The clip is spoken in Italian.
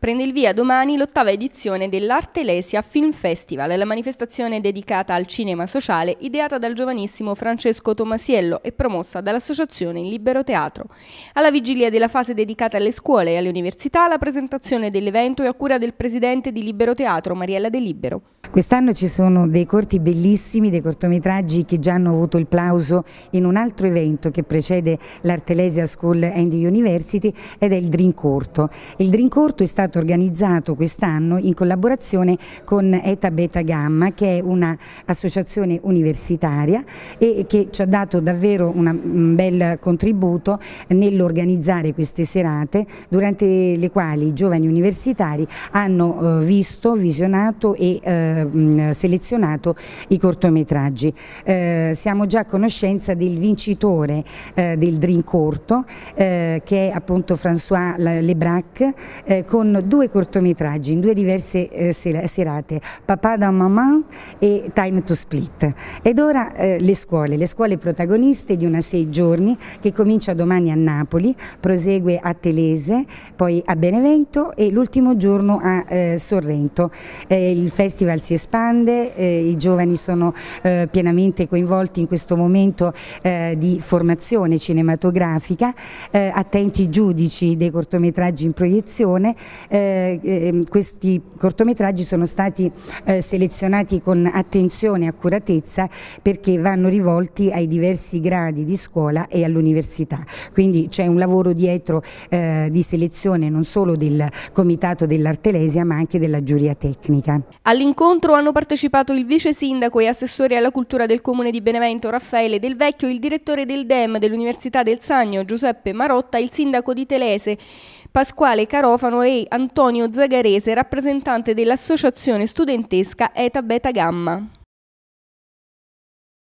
Prende il via domani l'ottava edizione dell'Artelesia Film Festival, la manifestazione dedicata al cinema sociale ideata dal giovanissimo Francesco Tomasiello e promossa dall'Associazione Libero Teatro. Alla vigilia della fase dedicata alle scuole e alle università, la presentazione dell'evento è a cura del presidente di Libero Teatro, Mariella De Libero. Quest'anno ci sono dei corti bellissimi, dei cortometraggi che già hanno avuto il plauso in un altro evento che precede l'Artelesia School and University ed è il Dream Corto. Il Dream Corto è stato stato organizzato quest'anno in collaborazione con ETA Beta Gamma che è un'associazione universitaria e che ci ha dato davvero una, un bel contributo nell'organizzare queste serate durante le quali i giovani universitari hanno eh, visto, visionato e eh, selezionato i cortometraggi. Eh, siamo già a conoscenza del vincitore eh, del Dream Corto eh, che è appunto François Lebrac eh, con saranno due cortometraggi in due diverse eh, serate, Papà da Mamma e Time to Split. Ed ora eh, le scuole, le scuole protagoniste di una sei giorni che comincia domani a Napoli, prosegue a Telese, poi a Benevento e l'ultimo giorno a eh, Sorrento. Eh, il festival si espande, eh, i giovani sono eh, pienamente coinvolti in questo momento di formazione cinematografica, attenti i giudici dei cortometraggi in proiezione eh, ehm, questi cortometraggi sono stati eh, selezionati con attenzione e accuratezza perché vanno rivolti ai diversi gradi di scuola e all'università. Quindi c'è un lavoro dietro eh, di selezione non solo del Comitato dell'Artelesia ma anche della giuria tecnica. All'incontro hanno partecipato il vice sindaco e assessore alla cultura del comune di Benevento Raffaele Del Vecchio, il direttore del DEM dell'Università del Sagno Giuseppe Marotta, il sindaco di Telese Pasquale Carofano e Antonio Antonio Zagarese, rappresentante dell'associazione studentesca Eta Beta Gamma.